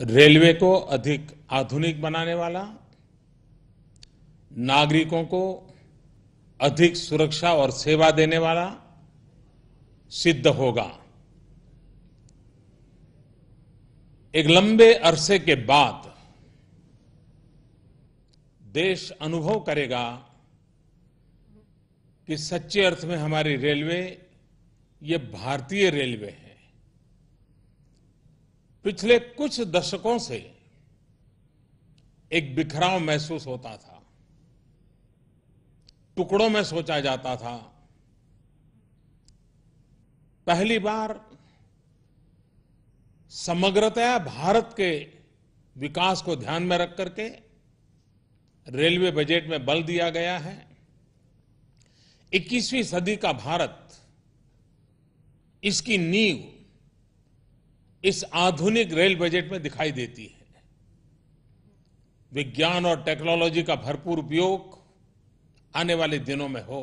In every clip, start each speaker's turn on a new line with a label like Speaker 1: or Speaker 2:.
Speaker 1: railway को अधिक आधुनिक बनाने वाला नागरिकों को अधिक सुरक्षा और सेवा देने वाला सिद्ध होगा एक लंबे अरसे के बाद देश अनुभव करेगा कि सच्चे अर्थ में हमारी रेलवे ये भारतीय रेलवे है पिछले कुछ दशकों से एक बिखराव महसूस होता था टुकड़ों में सोचा जाता था पहली बार समग्रतया भारत के विकास को ध्यान में रख करके रेलवे बजट में बल दिया गया है 21वीं सदी का भारत इसकी नींव इस आधुनिक रेल बजट में दिखाई देती है विज्ञान और टेक्नोलॉजी का भरपूर उपयोग आने वाले दिनों में हो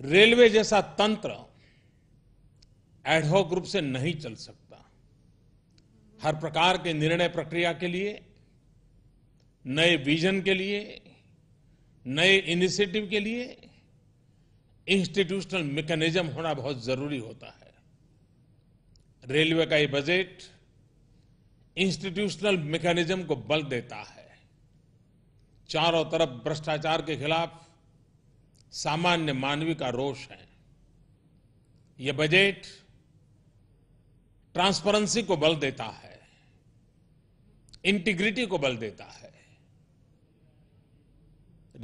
Speaker 1: रेलवे जैसा तंत्र एडहॉक रूप से नहीं चल सकता हर प्रकार के निर्णय प्रक्रिया के लिए नए विजन के लिए नए इनिशिएटिव के लिए इंस्टीट्यूशनल मैकेनिज्म होना बहुत जरूरी होता है रेलवे का ये बजट इंस्टीट्यूशनल मैकेनिज्म को बल देता है चारों तरफ भ्रष्टाचार के खिलाफ सामान्य मानवी का रोष है यह बजट ट्रांसपेरेंसी को बल देता है इंटीग्रिटी को बल देता है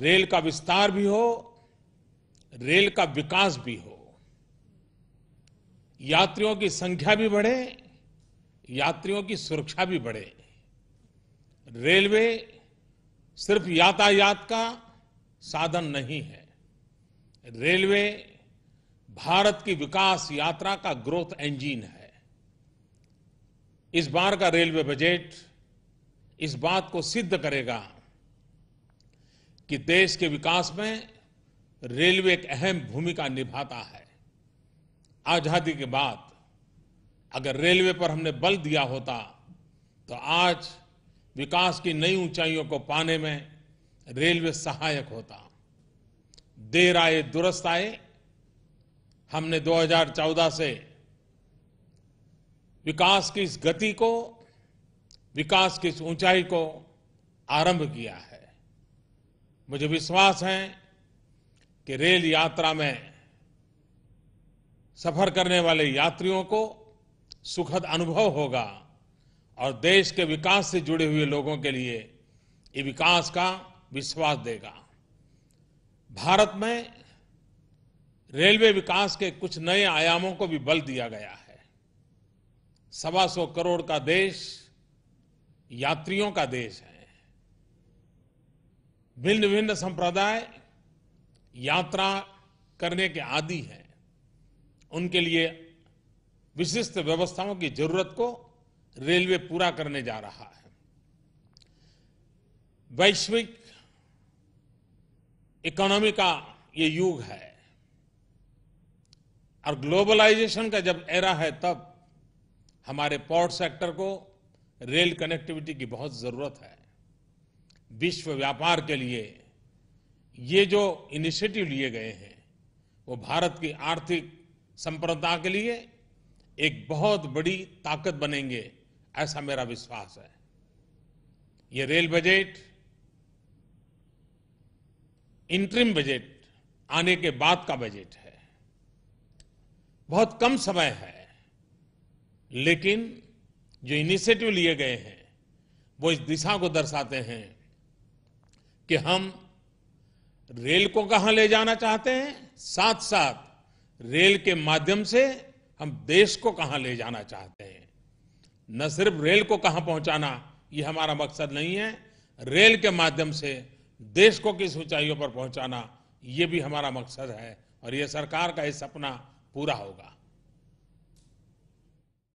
Speaker 1: रेल का विस्तार भी हो रेल का विकास भी हो यात्रियों की संख्या भी बढ़े यात्रियों की सुरक्षा भी बढ़े रेलवे सिर्फ यातायात का साधन नहीं है रेलवे भारत की विकास यात्रा का ग्रोथ इंजन है इस बार का रेलवे बजट इस बात को सिद्ध करेगा कि देश के विकास में रेलवे एक अहम भूमिका निभाता है आजादी के बाद अगर रेलवे पर हमने बल दिया होता तो आज विकास की नई ऊंचाइयों को पाने में रेलवे सहायक होता देर आए दुरुस्त आए हमने 2014 से विकास की इस गति को विकास की इस ऊंचाई को आरंभ किया है मुझे विश्वास है कि रेल यात्रा में सफर करने वाले यात्रियों को सुखद अनुभव होगा और देश के विकास से जुड़े हुए लोगों के लिए ये विकास का विश्वास देगा भारत में रेलवे विकास के कुछ नए आयामों को भी बल दिया गया है सवा सौ करोड़ का देश यात्रियों का देश है भिन्न भिन्न संप्रदाय यात्रा करने के आदि हैं उनके लिए विशिष्ट व्यवस्थाओं की जरूरत को रेलवे पूरा करने जा रहा है वैश्विक इकोनॉमी का ये युग है और ग्लोबलाइजेशन का जब एरा है तब हमारे पोर्ट सेक्टर को रेल कनेक्टिविटी की बहुत जरूरत है विश्व व्यापार के लिए ये जो इनिशिएटिव लिए गए हैं वो भारत की आर्थिक संप्रदा के लिए एक बहुत बड़ी ताकत बनेंगे ऐसा मेरा विश्वास है ये रेल बजट इंट्रीम बजट आने के बाद का बजट है बहुत कम समय है लेकिन जो इनिशिएटिव लिए गए हैं वो इस दिशा को दर्शाते हैं कि हम रेल को कहां ले जाना चाहते हैं साथ साथ रेल के माध्यम से हम देश को कहां ले जाना चाहते हैं न सिर्फ रेल को कहां पहुंचाना ये हमारा मकसद नहीं है रेल के माध्यम से देश को किस ऊंचाइयों पर पहुंचाना ये भी हमारा मकसद है और ये सरकार का ये सपना पूरा होगा